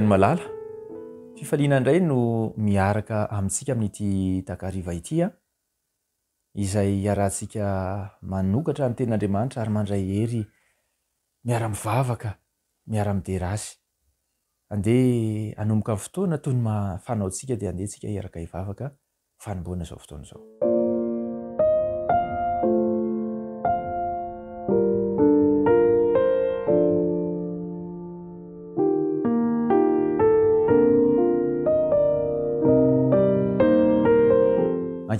ny malala fifaliana indray no miaraka amintsika amin'nyiti takariva ity a ah. izay arantsiaka manokatra ny tenyandriamanitra ary mandray hery miara-mivavaka miara-mide rasy andeha hanomboka ami'ny fotoana toy ny ma- fanaontsika dea andeha ntsika hiaraka hivavaka fanomboana izao fotoana izao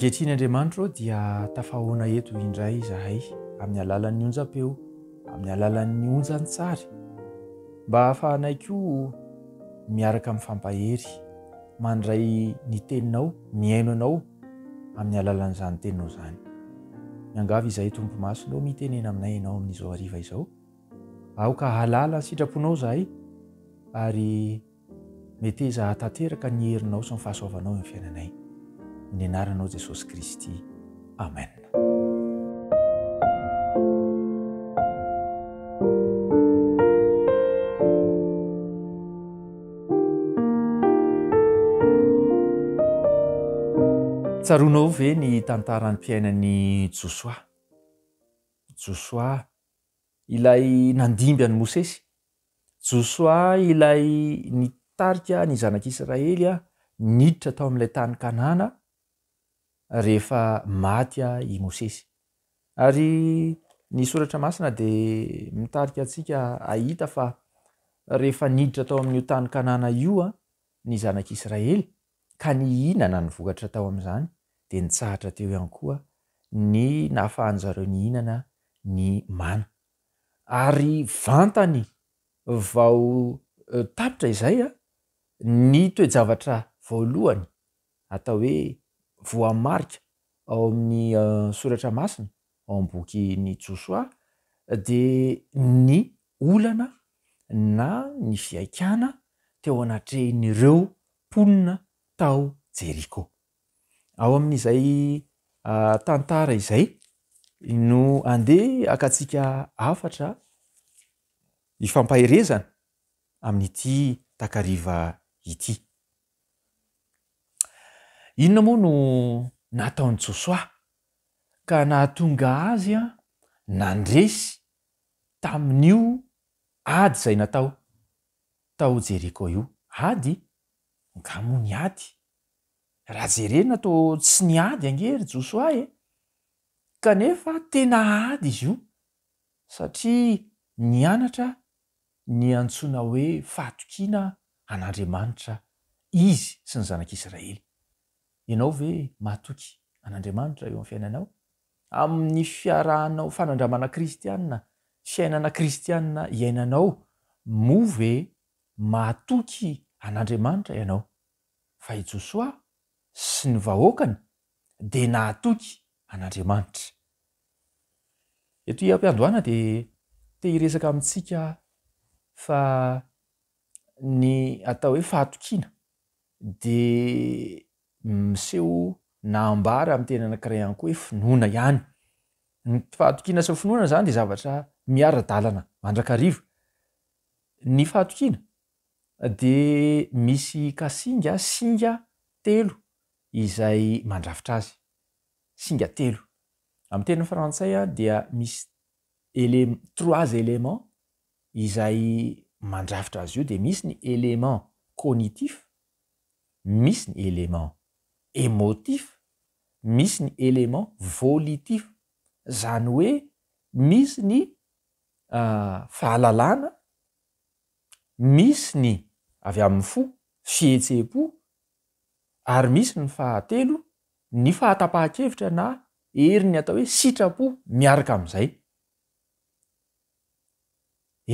kehtriany andriamanitra o dia tafahoana eto indray zahay amin'ny alalan'nyonja-peo amin'ny alalan'ny onjany tsary mba afahanayko miaraka ami'nfampahery mandray ny teninao miaino aaoay anteniaohytopoman mitenena aminayanaoamiaoiaaoaoka alalany sitraponao zahay ary metyza tanteraka ny herinao sy ny fahasoavanao fiainanay ny anaranao jesosy kristy amen tsaroanao ve ny tantarany mpiainan'ny josoi josoi ilay nandimby any mosesy josoi ilay ni tarika ny zanak'israely a niditra tao amin'ilay tany kanàna rehefa maty a i mosesy ary ny soratra masina de mitarika antsika ahita fa rehefa niditra tao amin'n'iotanyn-kanàna io a ny zanak'israely ka ny inana ny vokatra tao am'izany de nytsahatra teo ihany koa ny nahafahan'zareo ny hinana ny mana ary vantany vao e, tapitra izay a ny toejavatra voalohany atao hoe voan' marika ao amin'ny eh, soratra masina aoami'yboky ny josoi de ny olana na ny fiaikana teo anatrehin'ireo ponina tao jerico ao amin'izay eh, tantara izay no andeha akatsiaka afatra hifampahirezana amin'ity takariva ity inona moa no nataon'ny josoa ka nahatonga azy a nandresy tamin'io ady izay natao tao jeriko io ady ngamoa ny ady raha jere na tao tsy ny ady angery josoa e kanefa tena ady izy io satria ny anatra ny antsoina hoe faatokiana an'andriamanitra izy sy ny zanak'israely ianao ve matoky an'andriamanitra eo amin'n fiainanao amin'ny fiarahanao fanandramana kristianina fiainana kristianina iainanao moa ve matoky an'andriamanitra ianao fa ijosoa sy ny vahoakana de nahatoky an'andriamanitra eto ampiandohana de te hiresaka amintsika fa ny atao hoe fahatokiana de mseho naambara am'y tena anakiray ihany koa hoe finoana ihany ny fahatokiana sao finoana zany de zavatra miaradalana mandrakarivo ny fahatokiana de misy kasinga singa telo izay mandravitra azy singa telo am'ny tenan'ny frantsay a dia misy l trois element izay mandravitra azy io de misy ny element conitif misy ny element emotif misy ny element volitif izany hoe misy ny euh, fahalalàna misy ny avy amin'ny fo fihetseh-po ary misy ny fahatelo ny fahatapaha-kevitra na heri ny atao hoe sitrapo miarika amin'izay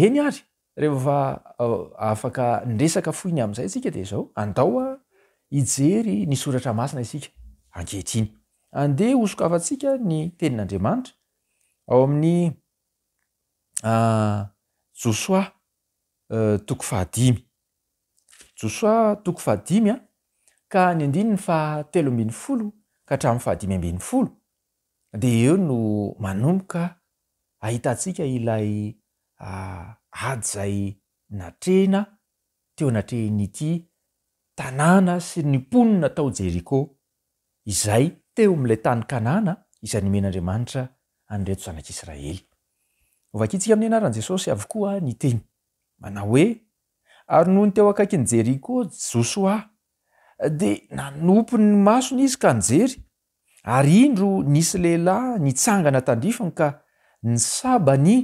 eny ary rehefao fa euh, afaka nyresaka fohiny amn'izay tsika dia zao andaoa ijery ny soratra masina isika ankehitriny andeha hosokafantsika ny tenin'andriamanitra ao amin'ny josoa e, toko fahadimy josoa toko fahadimy a ka ny andiny ny fahatelo ambin'ny folo ka hatramin'ny fahadimy ambin'ny folo de eo no manomboka ahitantsika ilay ady zay natrehna teo anatrehnyity tanàna sy ny mponina tao jeriko izay teo ami'lay tanynanaayonyvkitsika amin'ny anaran'jesosy avokoa ny teny manao hoe ary noho nyteo akaikyny jeriko josoa de nanompony masony izy ka njery ary indro nisy lehilahy nitsangana tandrifiny ka ny sabany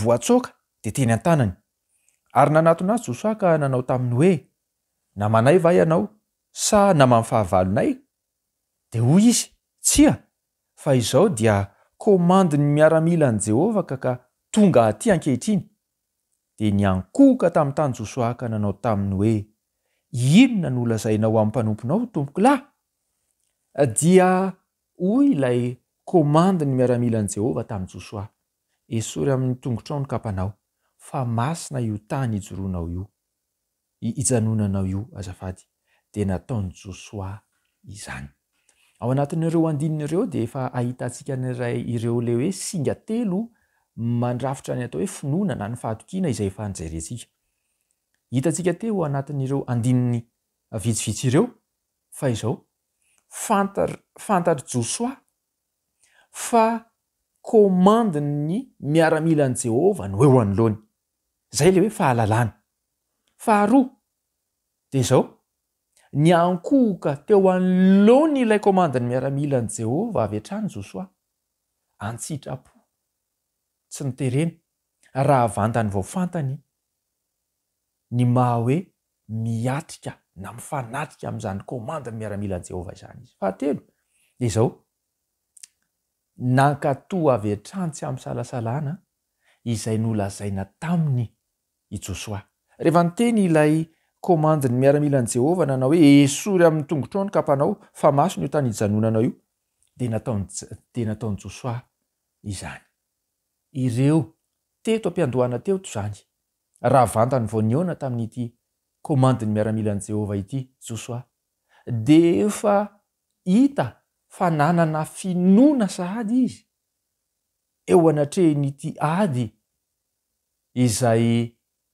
voatsoka dey namanay va ianao sa namany fahavalonay de hoy izy tsia fa izaho dia kômandyny miaramilany jehovah kaka tonga aty an-kehitriny de nyankohoka tam'ny tany josoaka nanao taminy hoe inona no ola zainao am' mpanomponao tompok la dia hoy lay kômandyny miaramilan' jehova ta'yjosoaesoyatrao aina iotanynao hisanonanao io azavady de nataon'ny josoa izany ao anatn'ireoandininaireo de efa ahitantsika nray ireo lay hoe singa telo mandrafitra ny atao hoe finonana ny fahatokiana izay fa njarentsika hitantsika te ho anatin'ireo andininy vitsivitsy ireo fa izao fantfantatry josoi fa kômandiny miaramilany jehova ny hoe ho anoloany zay lay hoe fahalalana fa haroa izao ny ankohoka teo any loany ilay komandyny miaramilan' jehovah avy en-trano josoa antsitrapo tsy nytereny raha vantany vao fantany ny maha hoe miatika na mifanatika ami'izany komandyny miaramilan' jehova izany izy fa telo i zao nankatoa avy eatrantsy amn'ny salasalana izay ny olazaina taminy i josoa rehefa ny teny ilay komandyny miaramilan' jehovah nanao hoe e sory amn'ny tongotrono kapanao fa masonyeo tany hijanonanao io dade nataony josoa izany ireo teto am-piandohana teoto zany raha vantany vao nyona tamin'n'ity komandiny miaramilan' jehovah ity josoa de efa hita fa nanana finona sa ady izy eo anatrehn'ity ady izay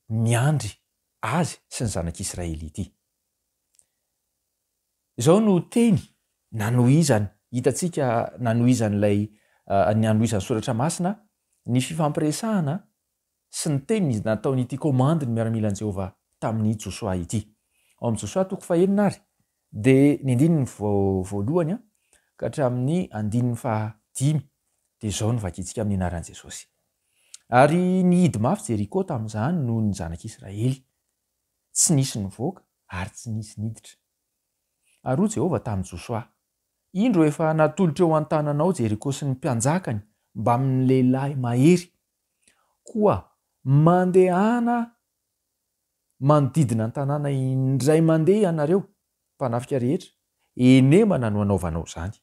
ny andry azy sy ny zanak'israely ity ao noteny nanoizany hitantsika nanoizanylay ah, nanoizany soratra masina ny fifampiresahana sy ny teny nataonyity komandyny miaramilanjehovah tami'ny josoa yajosotokoheina aydeyn hidy mafy jeriko tami'zany noho ny zanak'israely tsy nisy ny voaka ary tsy nisy niditra ary o jehova tamin'ny josoa indro efa natolotra eo antananao jerykosy ny mpianjakany mbamin'nylehilahy mahery koa mandehana manodidina ntanàna ndray mandeha ianareo mpanafika rehetra enema nanoanaovanao zany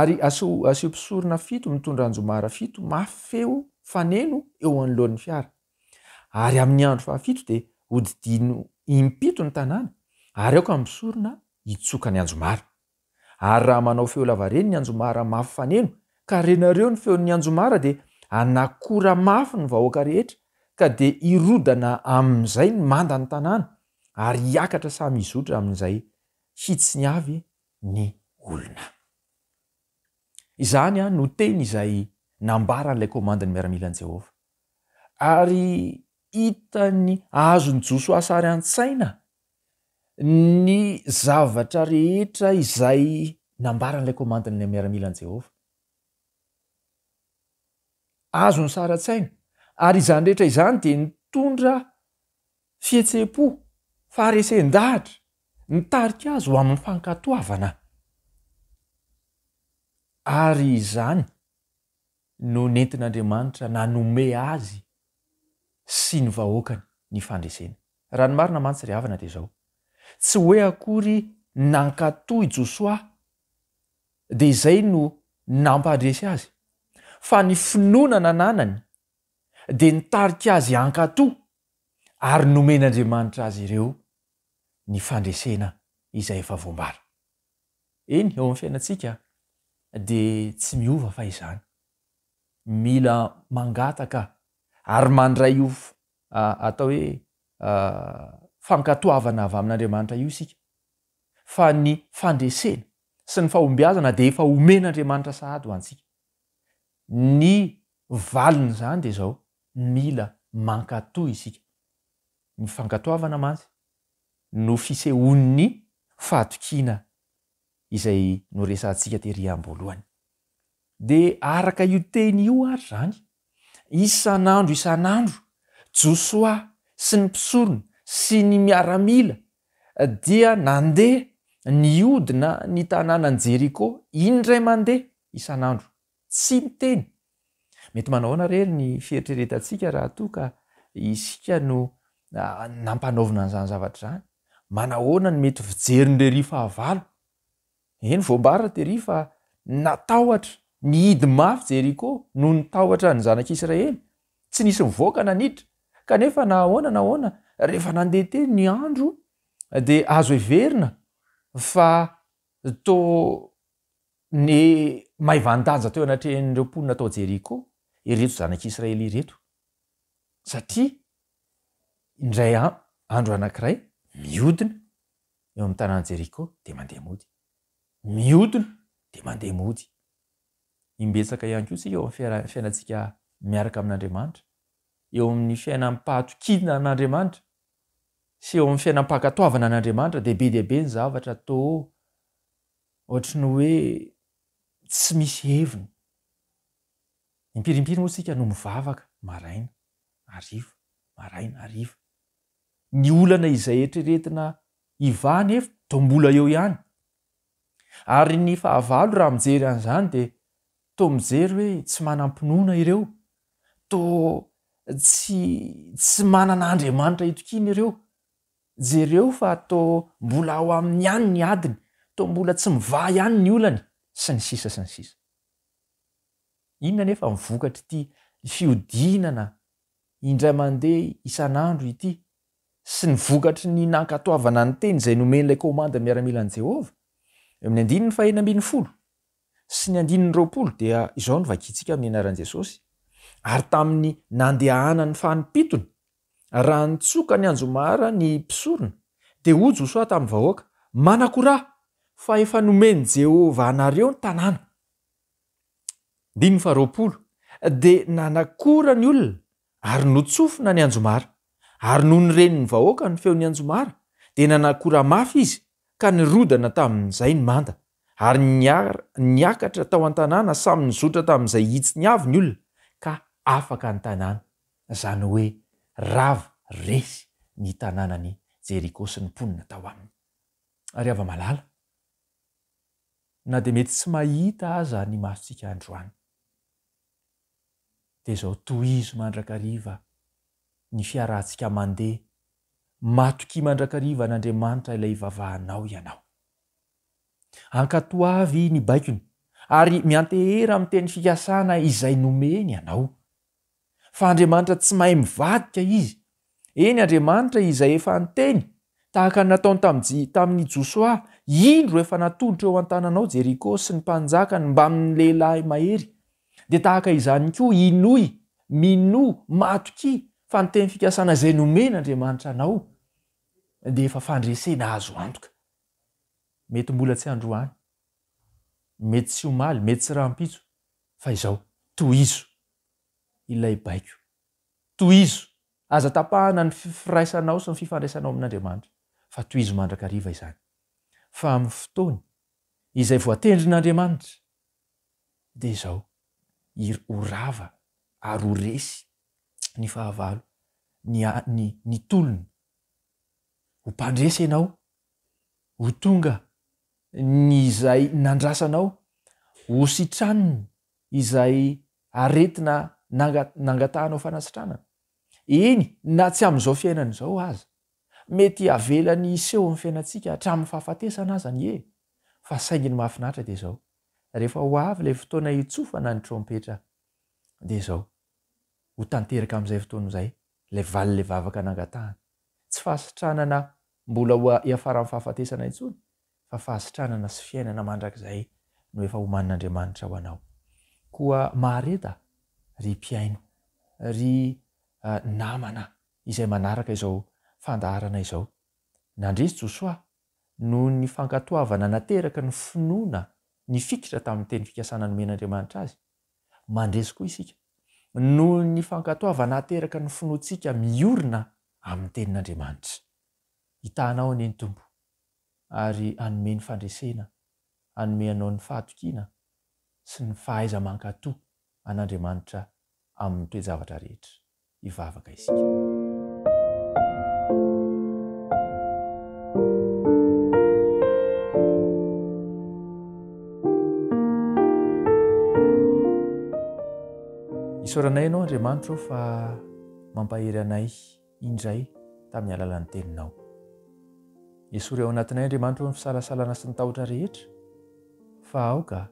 ary s aseo pisorona fito mitondra anjomara fito mafeo faneno eo anolohan'ny fiara ary amin'ny andro fait odidino impito ny tanàna ary aok miypisorona itsokany anjomara ary raha manao feolavareny ny anjomaramafy faneno ka renareo nyfeony anjomara de anakora mafy ny vahoaka rehetra ka de irodana amin'izay ny mandany tanàna ary hiakatra samyizotra amin'izay hitsiny avy ny olona izany a no teny izay nambaran'lay komandany miaramilan'jehova ary hitany azony josoasary an--tsaina ny zavatra rehetra izay nambaran'ilay komandina ny aiaramilan' jehova azo ny saran-tsaina ary izany rehetra izany di nytondra fihetse-po faharesen-dahatra ny tarika azy o amin'ny fankatoavana ary izany no nentin'andriamanitra na nome azy sy ny vahoakany ny fandresena raha no marina mantsiryhavana de zao tsy hoe akory nankato i josoi de izay no nampahadrese azy fa ny finoanana nanany de nytarika azy ankato ary nomen'andriamanitra azy ireo ny fandresena izay efa voambara iny eo amn'ny fiainatsika de tsy miova fahizany mila mangataka ary mandray o atao hoe fankatoavana avy amin'n'andriamanitra io isika fa ny fandresena sy ny fahombiazana de efa omen'andriamanitra sahady hoantsika ny valina izany de zao mila mankatoh isika ny fankatoavana mantsy no fisehon' ny faatokiana izay no resa ntsika tehiryhan'boalohany de araka io teny io ary zany isan'andro isan'andro josoa sy ny mpisorona sy ny miaramila dia nandeha ny odina ny tanànany jeriko iny ray mandeha isan'andro tsy miteny mety manahoana rery ny fieritreretantsika raha to ka isika no nampanaovina an'izan zavatra izany manahoana no mety vijeronyrery fa havalo eny voambara teirya fa natahotra ny idy mafy jeriko noho ny taotra ny zanak'israely tsy nisy mivoakana niditra kanefa nahona nahoana rehefa nandeha te ny andro de azo everina fa to ny mahivandanja teo anatrehnreo mponina tao jeriko ireto zanak'israely reto satria indray andro anakiray miodinaeotjeddina dmande o imbetsaka ihany ko tsika eo am'ny fiainantsika miaraka amin'andriamanitra eo amin'ny fiainampahatokina n'andriamanitra sy eo amn'ny fiainampakatoavana an'andriamanitra de ibe deaibe ny zavatra ta ohatra ny hoe tsy misy hevina impirimpiry moa sika no mivavaka maraina ariv maraina ariva ny olana izay eitreretina ivany efa tombola eo ihany ary ny fahavalo raha mijery an'izany d to mijery hoe tsy manam-pinoana ireo to tsy tsy mananaandriamanitra hitokiny ireo jereo fa ta mbola ao amin'ny iany ny adiny to mbola tsy mivaha ihany ny olany sy ny sisa sy ny sisa inona nefa mivokatra ty fiodinana indray mandeha isan'andro ity sy ny vokatry ny nankatoavana ny teny zay nomen'ilay kômanda miaramilan' jehova ami'y andinyny fahena ambin'ny folo sy ny andininy roapolo dia izao no vakintsika amin'ny anaran jesosy ary tamin'ny nandeana ny fanipitona raha nytsoka ny anjomara ny mpisorona de ojsoa tamin'ny vahoaka anar aefa nomeny jeova aeonnnaaynyyoeha nfeonyaoar naakorayy ary na ny akatra tao an-tanàna samyny zotra tami'izay hitsi ny avi ny olona ka afaka ny tanàna zany hoe rava resy ny tanàna ny jeriko sy ny mponina tao aminy ary ava-malala na de mety tsy mahita azany masotsika androany de zao toy izy mandrakariva ny fiarahntsika mandeha matoki mandrakariva n'andriamanitra ilay vavahanao ianao ankato avy ny baikiny ary miantehera ami'ny teny fikasana izay nomeny anao fa andriamanitra tsy mahay mivadika izy eny andriamanitra izay efa nteny tahaka natao tamin'ny josoa indro efa natodotra eo an-tananao jeriko sy ny mpanjakany mbamin'ny lehilahy mahery de tahaka izany koa inoy mino matoki fa ny teny fikasana izay nomeny andiamanitra nao de efa fandresena azoaoka mety mbola tsy androany mety tsy homaly mety tsy rahampitso fa izaho to izo ilay baiko toizo aza tapahana ny -firaisanao sy ny fifandraisanao amin'n'andriamanitra fa to izo mandrakariva izany fa amin'ny fotony izay voatendrin'andriamanitra de izaho ir- ho rava ary ho resy ny fahavalo ny a-ny ny tolona ho mpandresy ianao ho tonga nyizay nandrasanao ositranony izay aretina nangatahanaofanaitrannainy na tsy am'izao fiainan' izao azy mety avelany iseo ami'y fiainantsika hatrami'ny fahafatesana azny e eh. fa sainginy mahafinaitadeayatbola a fahaatey haranana syhaey mpiaina ry namna izay manaraka izaondaana izaonandresytssoa noho ny fankatoavana nateraka ny finoana nyfikitra tamin'ny tenny fikasananomen'adramanitra azy mandresy koa isika noo ny fankatoavanateraka ny finotsika miorina amin'ny tenin'andriamanitra hitahanao aneeny tompo ary hanome ny fandresena hanome ianao ny fahatokiana sy ny fahaiza mankatoa an'andriamanitra amin'ny toejavatra rehetra hivavaka izika isaoranay ianao andriamanitra o fa mampahery anay indray tamin'ny alalan'ny teninao esoreo anatinay andriamantra ho ny fisalasalana sy nytahotra rehetra fa aoka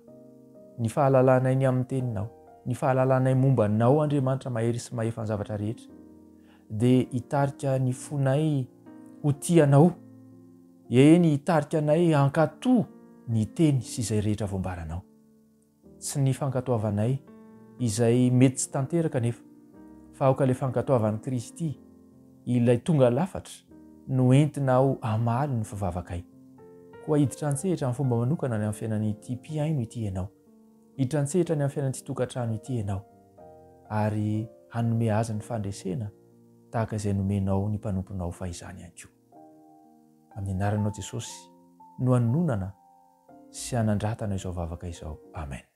ny fahalalanay ny amin'ny teninao ny fahalalanay mombanao andriamanitra mahery sy mahefa ny zavatra rehetra de hitarika ny fonay ho tianao eny itarikanay ankatoa ny teny sy izay rehetra voambaranao sy ny fankatoavanay izay mety tsy tanteraka nefa fa ao ka la fankatoavan'ny kristy ilay tonga lafatra no entina ao amaly ny fivavakay koa hiditra antsehitra an'y fomba manokana ny am'ny fiainan'n'ity piaino ity anao hiditra n-tsehetra ny ai'y fiainanity tokantrano ityanao ary hanome aza ny fandresena tahaka izay nomenao ny mpanomponao fahaizany hankeo amin'ny anaranao jesosy no hanononana sy hanandratana izao vavaka izao amen